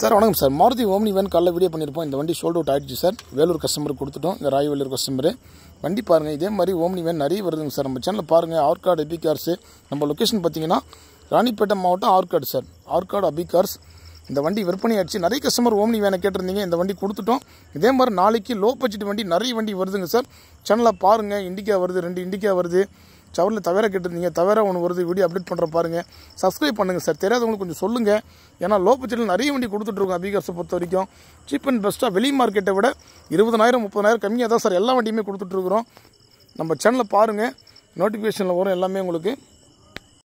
sir வணக்கம் sir Maruti Omni van காலைல video பண்ணியிருப்போம் இந்த வண்டி சோல்ட் அவுட் ஆகிடுச்சு சார் வேலூர் கஸ்டமர் கொடுத்துட்டோம் இந்த ராய் வேலூர் கஸ்டமரு வண்டி பாருங்கள் இதே மாதிரி ஓம்னி வேன் நிறைய வருதுங்க சார் நம்ம சேனலில் பாருங்கள் ஆர்காடு அபி கார்ஸு நம்ம லொக்கேஷன் பார்த்தீங்கன்னா ராணிப்பேட்டை மாவட்டம் ஆர்காடு சார் ஆர்காடு அபி கார்ஸ் இந்த வண்டி விற்பனை ஆயிடுச்சு நிறைய கஸ்டமர் ஓம்னி வேனை கேட்டிருந்தீங்க இந்த வண்டி கொடுத்துட்டோம் இதே மாதிரி நாளைக்கு லோ பட்ஜெட் வண்டி நிறைய வண்டி வருதுங்க சார் சேனலில் பாருங்கள் இண்டிகா வருது ரெண்டு இண்டிகா வருது சவரில் தவிர கேட்டிருந்தீங்க தவிர ஒன்று வருது வீடியோ அப்டேட் பண்ணுற பாருங்கள் சப்ஸ்கிரைப் பண்ணுங்கள் சார் தெரியாதவங்களுக்கு கொஞ்சம் சொல்லுங்கள் ஏன்னா லோ பட்ஜெட்டில் நிறைய வண்டி கொடுத்துட்ருக்கோம் அபிகார்ஸை பொறுத்த வரைக்கும் சீப் அண்ட் பெஸ்ட்டாக வெளி மார்க்கெட்டை விட இருபதனாயிரம் முப்பதாயிரம் கம்மியாக தான் சார் எல்லா வண்டியுமே கொடுத்துட்ருக்குறோம் நம்ம சேனலை பாருங்கள் நோட்டிஃபிகேஷனில் வரும் எல்லாமே உங்களுக்கு